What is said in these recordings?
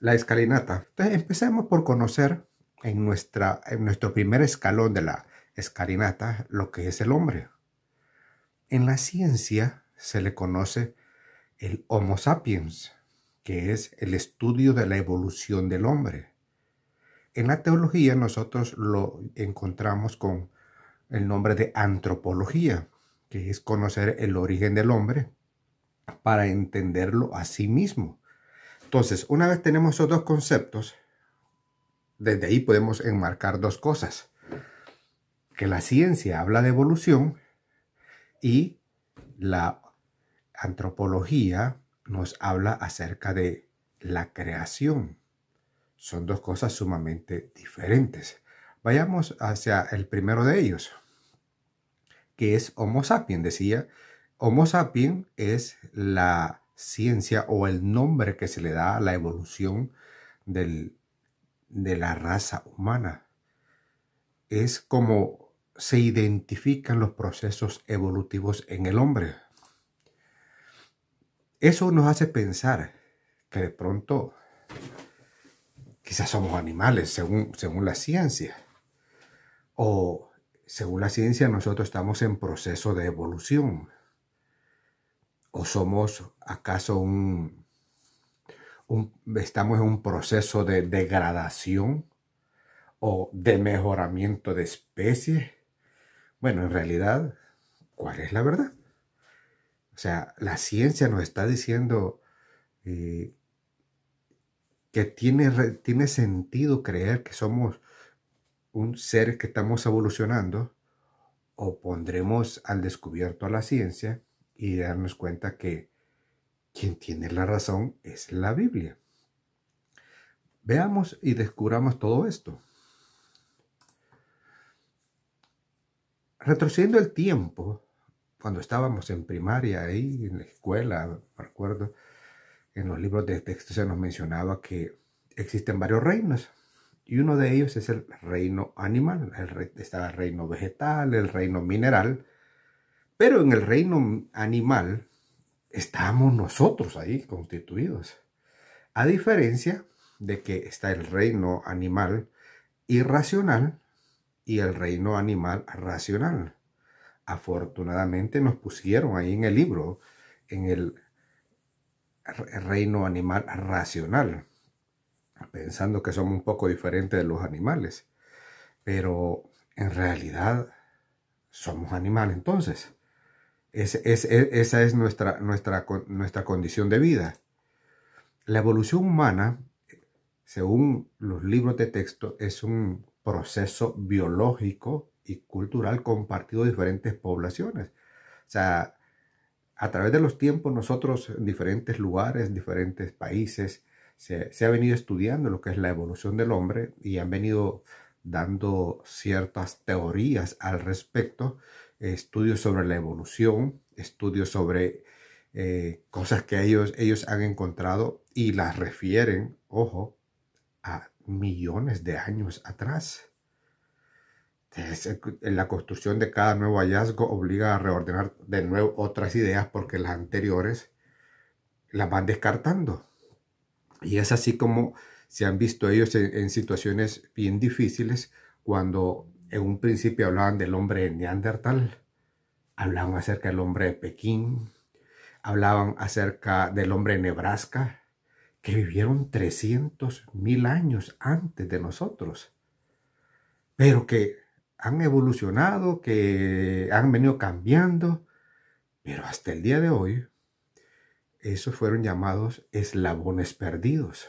La escalinata. empecemos por conocer en, nuestra, en nuestro primer escalón de la escalinata lo que es el hombre. En la ciencia se le conoce el Homo sapiens, que es el estudio de la evolución del hombre. En la teología nosotros lo encontramos con el nombre de antropología, que es conocer el origen del hombre para entenderlo a sí mismo. Entonces, una vez tenemos esos dos conceptos, desde ahí podemos enmarcar dos cosas. Que la ciencia habla de evolución y la antropología nos habla acerca de la creación. Son dos cosas sumamente diferentes. Vayamos hacia el primero de ellos, que es Homo sapiens. Decía, Homo sapiens es la ciencia o el nombre que se le da a la evolución de la raza humana. Es como se identifican los procesos evolutivos en el hombre. Eso nos hace pensar que de pronto quizás somos animales según, según la ciencia. O según la ciencia nosotros estamos en proceso de evolución. ¿O somos acaso un, estamos en un proceso de degradación o de mejoramiento de especies? Bueno, en realidad, ¿cuál es la verdad? O sea, la ciencia nos está diciendo eh, que tiene, tiene sentido creer que somos un ser que estamos evolucionando o pondremos al descubierto a la ciencia y darnos cuenta que quien tiene la razón es la Biblia. Veamos y descubramos todo esto. Retrocediendo el tiempo, cuando estábamos en primaria, ahí en la escuela, recuerdo acuerdo, en los libros de texto se nos mencionaba que existen varios reinos. Y uno de ellos es el reino animal. está el reino vegetal, el reino mineral pero en el reino animal estamos nosotros ahí constituidos. A diferencia de que está el reino animal irracional y el reino animal racional. Afortunadamente nos pusieron ahí en el libro, en el reino animal racional, pensando que somos un poco diferentes de los animales. Pero en realidad somos animales entonces esa es nuestra, nuestra, nuestra condición de vida. La evolución humana, según los libros de texto, es un proceso biológico y cultural compartido de diferentes poblaciones. O sea, a través de los tiempos nosotros en diferentes lugares, en diferentes países, se, se, ha venido estudiando lo que es la evolución del hombre y han venido dando ciertas teorías al respecto, estudios sobre la evolución, estudios sobre eh, cosas que ellos, ellos han encontrado y las refieren, ojo, a millones de años atrás. Entonces, la construcción de cada nuevo hallazgo obliga a reordenar de nuevo otras ideas porque las anteriores las van descartando. Y es así como se han visto ellos en, situaciones bien difíciles cuando en un principio hablaban del hombre neandertal, hablaban acerca del hombre de Pekín, hablaban acerca del hombre de Nebraska, que vivieron 300 mil años antes de nosotros, pero que han evolucionado, que han venido cambiando, pero hasta el día de hoy, esos fueron llamados eslabones perdidos.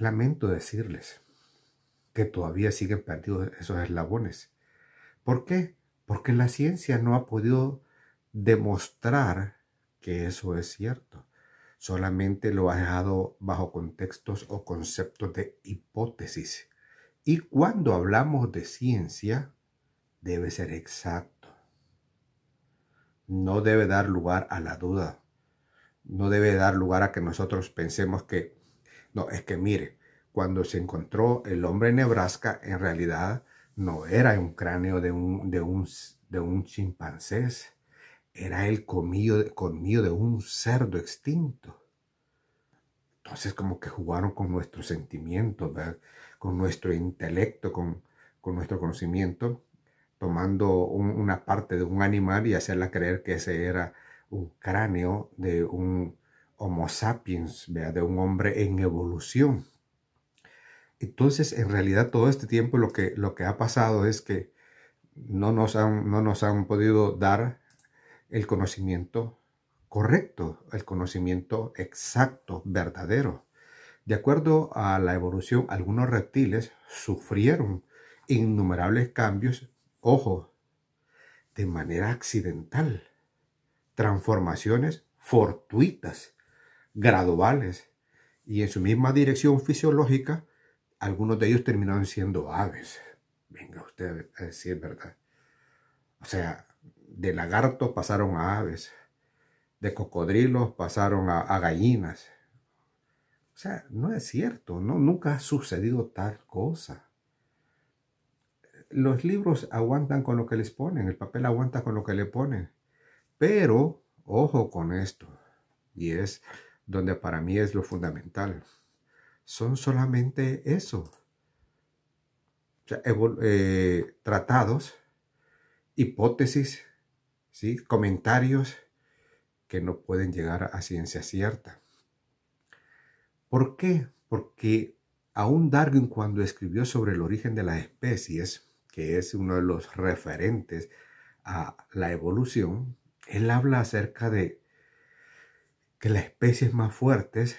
Lamento decirles que todavía siguen perdidos esos eslabones. ¿Por qué? Porque la ciencia no ha podido demostrar que eso es cierto. Solamente lo ha dejado bajo contextos o conceptos de hipótesis. Y cuando hablamos de ciencia, debe ser exacto. No debe dar lugar a la duda. No debe dar lugar a que nosotros pensemos que no, es que mire, cuando se encontró el hombre en Nebraska, en realidad no era un cráneo de un, de un, de un chimpancés, era el comillo, de un cerdo extinto. Entonces como que jugaron con nuestros sentimientos, con nuestro intelecto, con, con nuestro conocimiento, tomando una parte de un animal y hacerla creer que ese era un cráneo de un Homo sapiens, ¿vea? de un hombre en evolución. Entonces, en realidad, todo este tiempo lo que, lo que ha pasado es que no nos, no nos han podido dar el conocimiento correcto, el conocimiento exacto, verdadero. De acuerdo a la evolución, algunos reptiles sufrieron innumerables cambios, ojo, de manera accidental, transformaciones fortuitas graduales y en su misma dirección fisiológica, algunos de ellos terminaron siendo aves. Venga usted a decir verdad. O sea, de lagartos pasaron a aves, de cocodrilos pasaron a, a gallinas. O sea, no es cierto, no, nunca ha sucedido tal cosa. Los libros aguantan con lo que les ponen, el papel aguanta con lo que le ponen. Pero, ojo con esto, y es donde para mí es lo fundamental. Son solamente eso. Eh, tratados, hipótesis, ¿sí? comentarios que no pueden llegar a ciencia cierta. ¿Por qué? Porque aún Darwin cuando escribió sobre el origen de las especies, que es uno de los referentes a la evolución, él habla acerca de que las especies más fuertes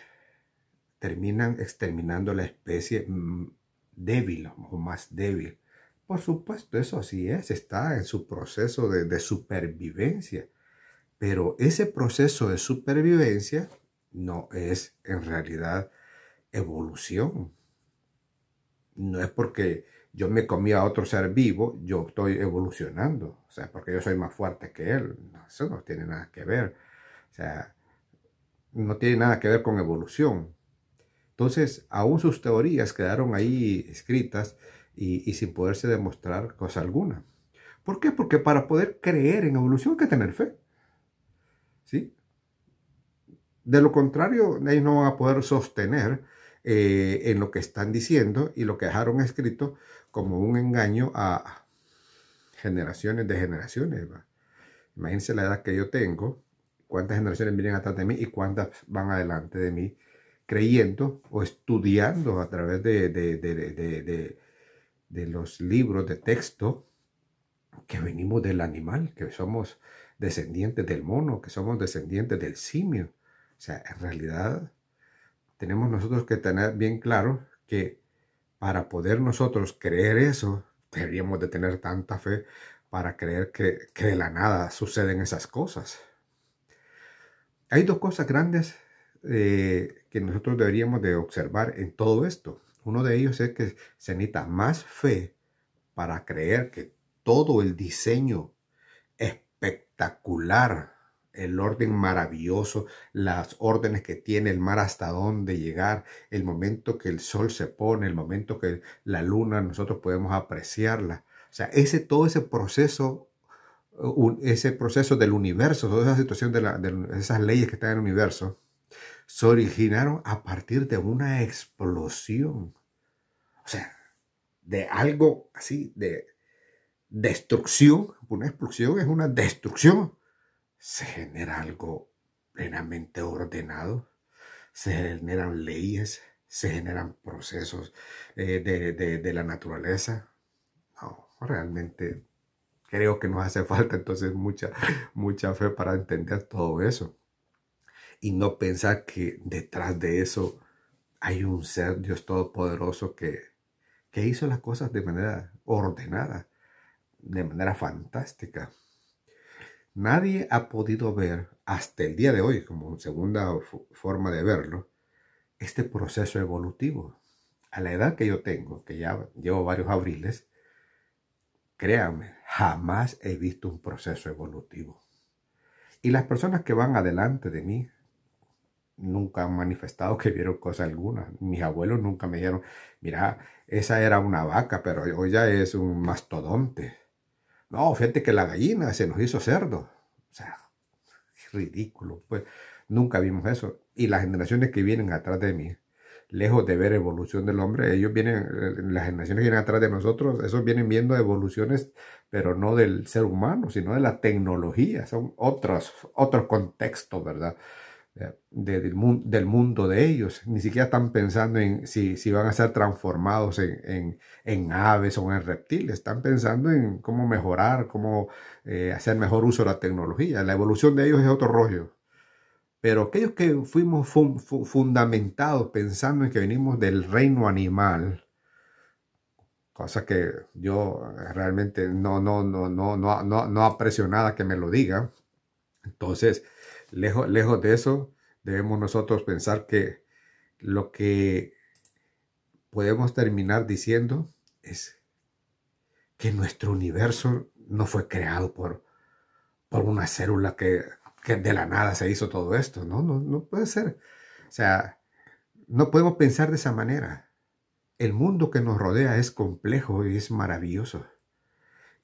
terminan exterminando la especie mm, débil o más débil. Por supuesto, eso sí es, está en su proceso de, de supervivencia, pero ese proceso de supervivencia no es en realidad evolución. No es porque yo me comí a otro ser vivo, yo estoy evolucionando, o sea, porque yo soy más fuerte que él. Eso no tiene nada que ver. O sea, no tiene nada que ver con evolución. Entonces, aún sus teorías quedaron ahí escritas y, sin poderse demostrar cosa alguna. ¿Por qué? Porque para poder creer en evolución hay que tener fe. ¿Sí? De lo contrario, ellos no van a poder sostener eh, en lo que están diciendo y lo que dejaron escrito como un engaño a generaciones de generaciones. Imagínense la edad que yo tengo cuántas generaciones vienen atrás de mí y cuántas van adelante de mí, creyendo o estudiando a través de, de, de, de los libros de texto que venimos del animal, que somos descendientes del mono, que somos descendientes del simio. O sea, en realidad tenemos nosotros que tener bien claro que para poder nosotros creer eso, deberíamos de tener tanta fe para creer que, que de la nada suceden esas cosas. Hay dos cosas grandes eh, que nosotros deberíamos de observar en todo esto. Uno de ellos es que se necesita más fe para creer que todo el diseño espectacular, el orden maravilloso, las órdenes que tiene el mar hasta dónde llegar, el momento que el sol se pone, el momento que la luna nosotros podemos apreciarla. O sea, ese, todo ese proceso ese proceso del universo, toda esa situación de, esas leyes que están en el universo, se originaron a partir de una explosión. O sea, de algo así, de destrucción. Una explosión es una destrucción. Se genera algo plenamente ordenado. Se generan leyes, se generan procesos eh, de, de, de la naturaleza. No, realmente creo que nos hace falta entonces mucha, mucha fe para entender todo eso. Y no pensar que detrás de eso hay un ser, Dios Todopoderoso, que, que hizo las cosas de manera ordenada, de manera fantástica. Nadie ha podido ver hasta el día de hoy, como segunda forma de verlo, este proceso evolutivo. A la edad que yo tengo, que ya llevo varios abriles, Créanme, jamás he visto un proceso evolutivo. Y las personas que van adelante de mí nunca han manifestado que vieron cosa alguna. Mis abuelos nunca me dijeron, mira, esa era una vaca, pero hoy ya es un mastodonte. No, fíjate que la gallina se nos hizo cerdo. O sea, es ridículo. Pues nunca vimos eso. Y las generaciones que vienen atrás de mí lejos de ver evolución del hombre, ellos vienen, eh, las generaciones que vienen atrás de nosotros, esos vienen viendo evoluciones, pero no del ser humano, sino de la tecnología, son otros, otros contextos, ¿verdad? Eh, de, del, del, mundo de ellos. Ni siquiera están pensando en si, si van a ser transformados en, en, en, aves o en reptiles. Están pensando en cómo mejorar, cómo eh, hacer mejor uso de la tecnología. La evolución de ellos es otro rollo. Pero aquellos que fuimos fundamentados pensando en que venimos del reino animal, cosa que yo realmente no, no, no, no, no, no, no aprecio nada que me lo diga. Entonces, lejos, lejos de eso, debemos nosotros pensar que lo que podemos terminar diciendo es que nuestro universo no fue creado por, por una célula que que de la nada se hizo todo esto. No, no, no puede ser. O sea, no podemos pensar de esa manera. El mundo que nos rodea es complejo y es maravilloso.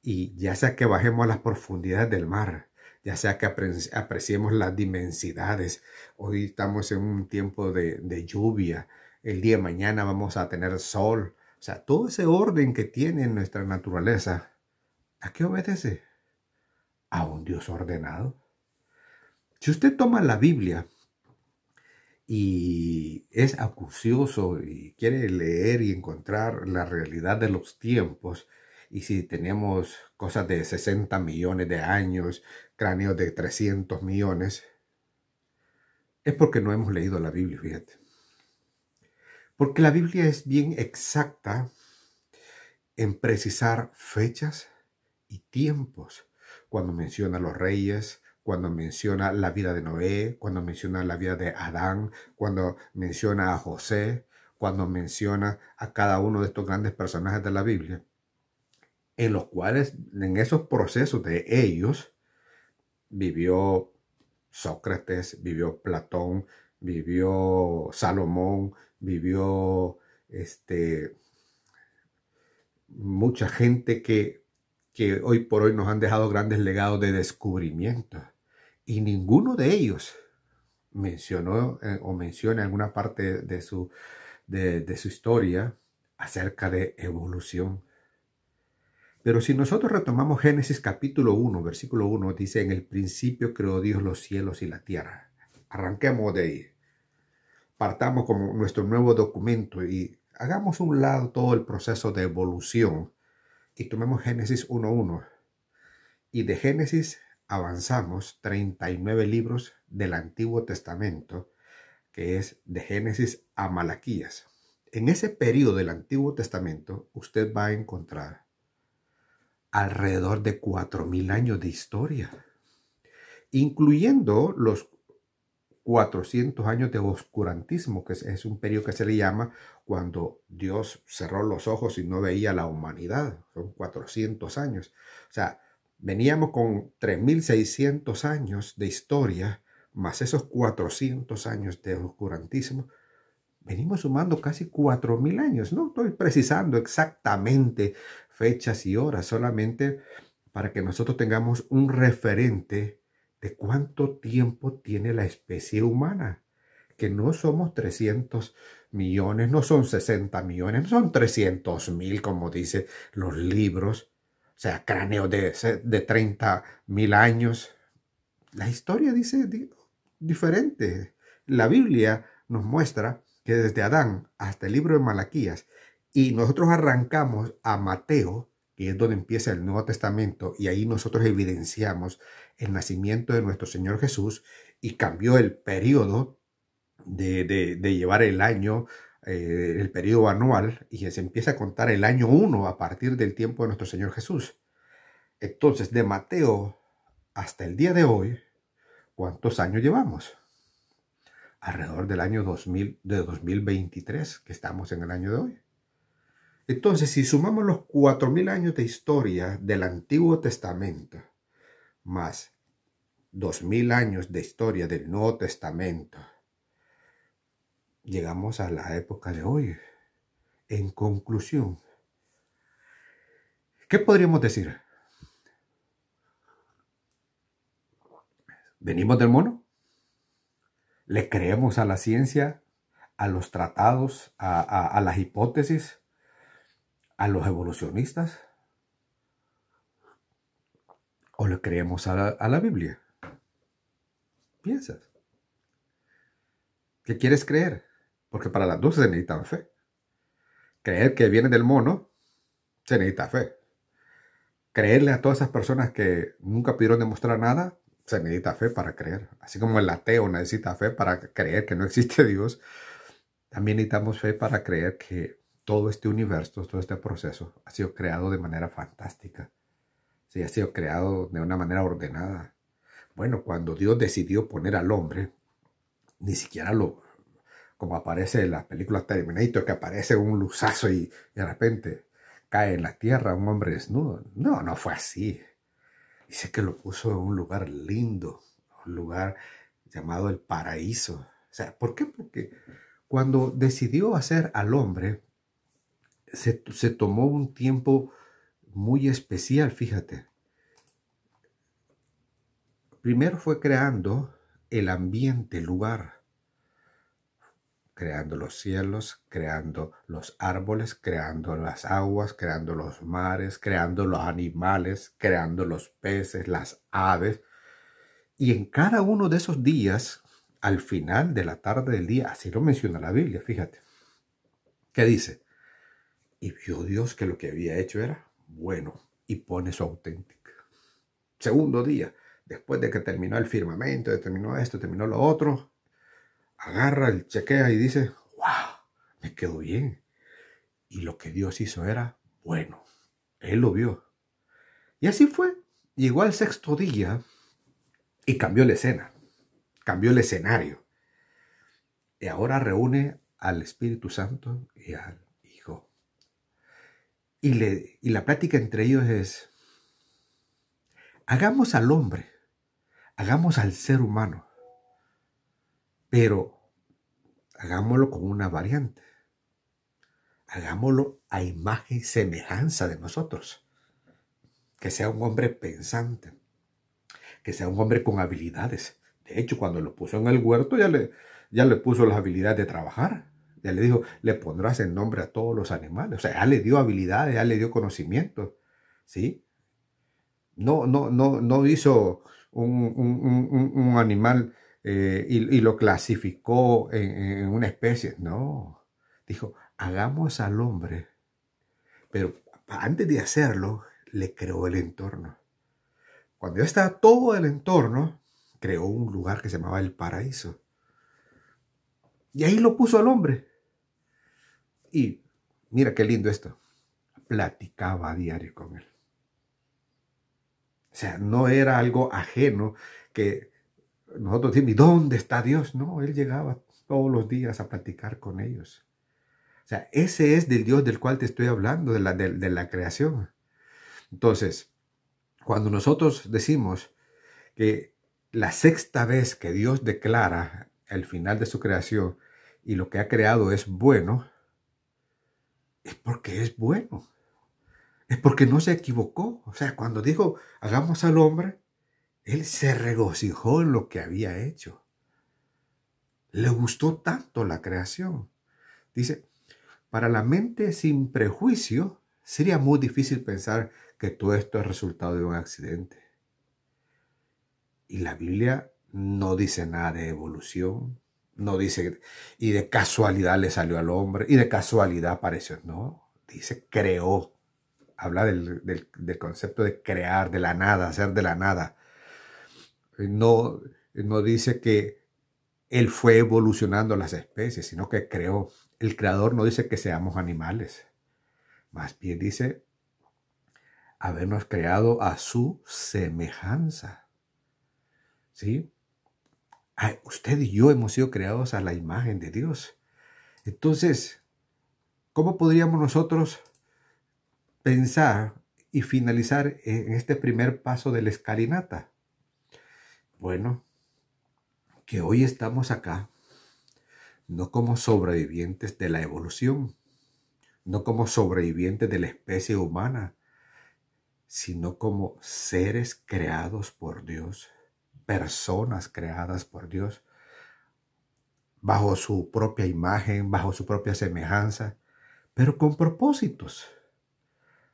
Y ya sea que bajemos a las profundidades del mar, ya sea que apreciemos las dimensidades, hoy estamos en un tiempo de, de lluvia, el día de mañana vamos a tener sol, o sea, todo ese orden que tiene nuestra naturaleza, ¿a qué obedece? A un Dios ordenado si usted toma la Biblia y es acucioso y quiere leer y encontrar la realidad de los tiempos, y si tenemos cosas de 60 millones de años, cráneos de 300 millones, es porque no hemos leído la Biblia, fíjate. Porque la Biblia es bien exacta en precisar fechas y tiempos. Cuando menciona los reyes, cuando menciona la vida de Noé, cuando menciona la vida de Adán, cuando menciona a José, cuando menciona a cada uno de estos grandes personajes de la Biblia, en los cuales, en esos procesos de ellos, vivió Sócrates, vivió Platón, vivió Salomón, vivió este, mucha gente que, que hoy por hoy nos han dejado grandes legados de descubrimiento. Y ninguno de ellos mencionó eh, o menciona alguna parte de su, de, su historia acerca de evolución. Pero si nosotros retomamos Génesis capítulo 1, versículo 1, dice, en el principio creó Dios los cielos y la tierra. Arranquemos de ahí. Partamos como nuestro nuevo documento y hagamos un lado todo el proceso de evolución y tomemos Génesis 1.1. Y de Génesis avanzamos 39 libros del Antiguo Testamento, que es de Génesis a Malaquías. En ese periodo del Antiguo Testamento, usted va a encontrar alrededor de 4.000 años de historia, incluyendo los 400 años de oscurantismo, que es un periodo que se le llama cuando Dios cerró los ojos y no veía la humanidad. Son 400 años. O sea, Veníamos con 3.600 años de historia, más esos 400 años de oscurantismo. Venimos sumando casi 4.000 años. No estoy precisando exactamente fechas y horas, solamente para que nosotros tengamos un referente de cuánto tiempo tiene la especie humana, que no somos 300 millones, no son 60 millones, son 300 mil como dicen los libros, o sea, cráneo de, de mil años. La historia dice diferente. La Biblia nos muestra que desde Adán hasta el libro de Malaquías, y nosotros arrancamos a Mateo, que es donde empieza el Nuevo Testamento, y ahí nosotros evidenciamos el nacimiento de nuestro Señor Jesús, y cambió el periodo de, de llevar el año eh, el periodo anual y se empieza a contar el año 1 a partir del tiempo de nuestro Señor Jesús. Entonces, de Mateo hasta el día de hoy, ¿cuántos años llevamos? Alrededor del año 2000, de 2023, que estamos en el año de hoy. Entonces, si sumamos los 4.000 años de historia del Antiguo Testamento, más 2.000 años de historia del Nuevo Testamento, llegamos a la época de hoy. En conclusión, ¿qué podríamos decir? ¿Venimos del mono? ¿Le creemos a la ciencia, a los tratados, a, las hipótesis, a los evolucionistas? ¿O le creemos a la, a la Biblia? ¿Piensas? ¿Qué quieres creer? Porque para las dos se necesita fe. Creer que viene del mono, se necesita fe. Creerle a todas esas personas que nunca pudieron demostrar nada, se necesita fe para creer. Así como el ateo necesita fe para creer que no existe Dios, también necesitamos fe para creer que todo este universo, todo este proceso ha sido creado de manera fantástica. Sí, ha sido creado de una manera ordenada. Bueno, cuando Dios decidió poner al hombre, ni siquiera lo, como aparece en las películas Terminator, que aparece un luzazo y de repente cae en la tierra un hombre desnudo. No, no fue así. Dice que lo puso en un lugar lindo, un lugar llamado el paraíso. O sea, ¿por qué? Porque cuando decidió hacer al hombre, se, se tomó un tiempo muy especial, fíjate. Primero fue creando el ambiente, el lugar creando los cielos, creando los árboles, creando las aguas, creando los mares, creando los animales, creando los peces, las aves. Y en cada uno de esos días, al final de la tarde del día, así lo menciona la Biblia, fíjate, ¿qué dice? Y vio Dios que lo que había hecho era bueno y pone su auténtica. Segundo día, después de que terminó el firmamento, terminó esto, terminó lo otro, agarra el chequea y dice, wow, me quedó bien. Y lo que Dios hizo era bueno. Él lo vio. Y así fue. Llegó al sexto día y cambió la escena, cambió el escenario. Y ahora reúne al Espíritu Santo y al Hijo. Y, y la plática entre ellos es, hagamos al hombre, hagamos al ser humano pero hagámoslo con una variante. Hagámoslo a imagen y semejanza de nosotros. Que sea un hombre pensante. Que sea un hombre con habilidades. De hecho, cuando lo puso en el huerto, ya le, ya le puso las habilidades de trabajar. Ya le dijo, le pondrás el nombre a todos los animales. O sea, ya le dio habilidades, ya le dio conocimiento. ¿Sí? No, no, no, no hizo un, un animal eh, y, lo clasificó en, en, una especie. No, dijo, hagamos al hombre. Pero antes de hacerlo, le creó el entorno. Cuando ya estaba todo el entorno, creó un lugar que se llamaba el paraíso. Y ahí lo puso al hombre. Y mira qué lindo esto. Platicaba a diario con él. O sea, no era algo ajeno que nosotros decimos, ¿y dónde está Dios? No, él llegaba todos los días a platicar con ellos. O sea, ese es del Dios del cual te estoy hablando, de la, de la creación. Entonces, cuando nosotros decimos que la sexta vez que Dios declara el final de su creación y lo que ha creado es bueno, es porque es bueno. Es porque no se equivocó. O sea, cuando dijo, hagamos al hombre, él se regocijó en lo que había hecho. Le gustó tanto la creación. Dice, para la mente sin prejuicio sería muy difícil pensar que todo esto es resultado de un accidente. Y la Biblia no dice nada de evolución, no dice, y de casualidad le salió al hombre, y de casualidad apareció. No, dice creó. Habla del, concepto de crear, de la nada, hacer de la nada. Eh, no, eh, no dice que él fue evolucionando las especies, sino que creó. El creador no dice que seamos animales, más bien dice habernos creado a su semejanza. ¿Sí? usted y yo hemos sido creados a la imagen de Dios. Entonces, ¿cómo podríamos nosotros pensar y finalizar en este primer paso de la escalinata? Bueno, que hoy estamos acá, no como sobrevivientes de la evolución, no como sobrevivientes de la especie humana, sino como seres creados por Dios, personas creadas por Dios, bajo su propia imagen, bajo su propia semejanza, pero con propósitos.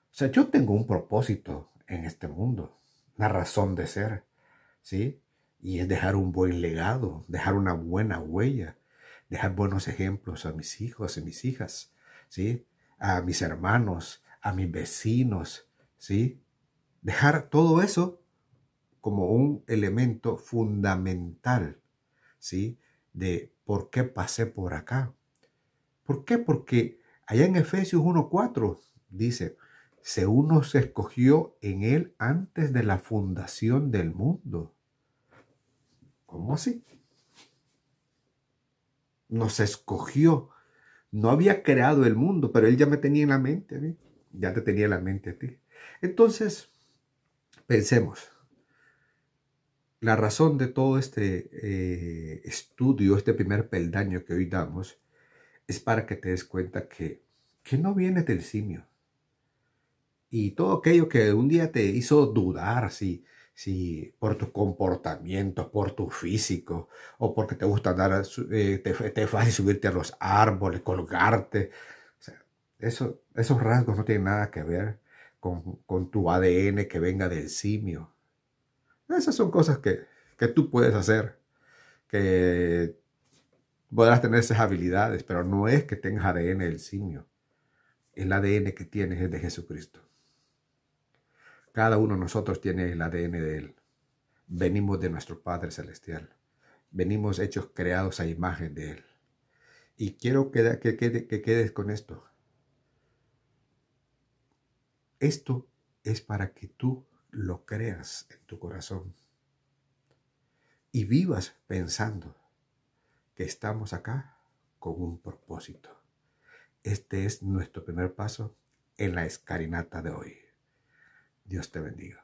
O sea, yo tengo un propósito en este mundo, la razón de ser, ¿sí? Y es dejar un buen legado, dejar una buena huella, dejar buenos ejemplos a mis hijos y mis hijas, ¿sí? A mis hermanos, a mis vecinos, ¿sí? Dejar todo eso como un elemento fundamental, ¿sí? De por qué pasé por acá. ¿Por qué? Porque allá en Efesios 1.4 dice, Se uno se escogió en él antes de la fundación del mundo, ¿Cómo así? Nos escogió. No había creado el mundo, pero él ya me tenía en la mente a mí. Ya te tenía en la mente a ti. Entonces, pensemos. La razón de todo este eh, estudio, este primer peldaño que hoy damos, es para que te des cuenta que, que no viene del simio. Y todo aquello que un día te hizo dudar sí si por tu comportamiento, por tu físico, o porque te gusta andar, eh, te, fácil subirte a los árboles, colgarte. eso, esos rasgos no tienen nada que ver con, tu ADN que venga del simio. Esas son cosas que, que tú puedes hacer, que podrás tener esas habilidades, pero no es que tengas ADN del simio. El ADN que tienes es de Jesucristo. Cada uno de nosotros tiene el ADN de Él. Venimos de nuestro Padre Celestial. Venimos hechos creados a imagen de Él. Y quiero que, quedes con esto. Esto es para que tú lo creas en tu corazón y vivas pensando que estamos acá con un propósito. Este es nuestro primer paso en la escarinata de hoy. Dios te bendiga.